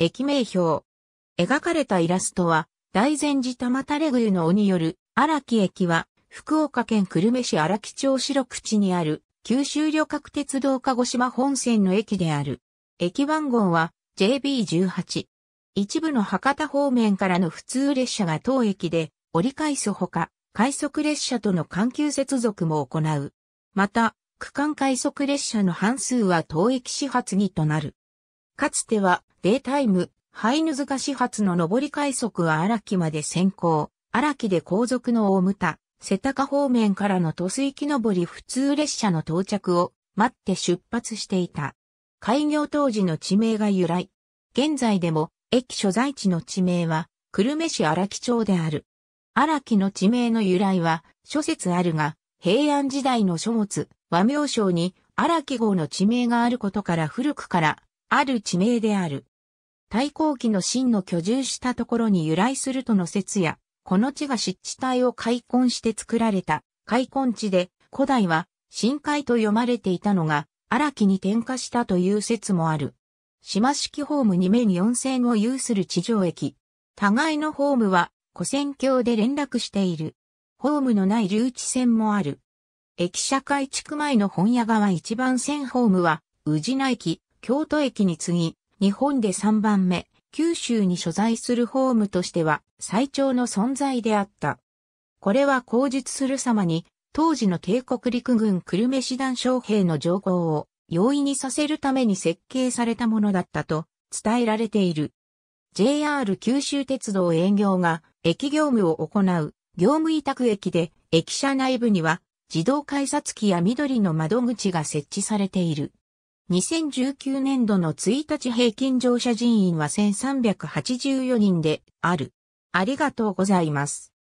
駅名標。描かれたイラストは、大善寺玉垂宮の尾による荒木駅は、福岡県久留米市荒木町白口にある、九州旅客鉄道鹿児島本線の駅である。駅番号は JB18。一部の博多方面からの普通列車が当駅で折り返すほか、快速列車との環球接続も行う。また、区間快速列車の半数は当駅始発にとなる。かつてはデイタイム、ハイヌ塚始発の上り快速は荒木まで先行、荒木で後続の大牟田、瀬高方面からの都水木上り普通列車の到着を待って出発していた。開業当時の地名が由来。現在でも駅所在地の地名は久留米市荒木町である。荒木の地名の由来は諸説あるが、平安時代の書物、和名称に荒木号の地名があることから古くからある地名である。太閤期の真の居住したところに由来するとの説や、この地が湿地帯を開墾して作られた開墾地で、古代は深海と読まれていたのが、荒木に転化したという説もある。島式ホーム2面4線を有する地上駅。互いのホームは、古線橋で連絡している。ホームのない留置線もある。駅社会地区前の本屋川一番線ホームは、宇品駅、京都駅に次ぎ、日本で3番目、九州に所在するホームとしては最長の存在であった。これは口述する様に、当時の帝国陸軍久留米師団将兵の情報を容易にさせるために設計されたものだったと伝えられている。JR 九州鉄道営業が駅業務を行う業務委託駅で駅舎内部には自動改札機や緑の窓口が設置されている。2019年度の1日平均乗車人員は1384人である。ありがとうございます。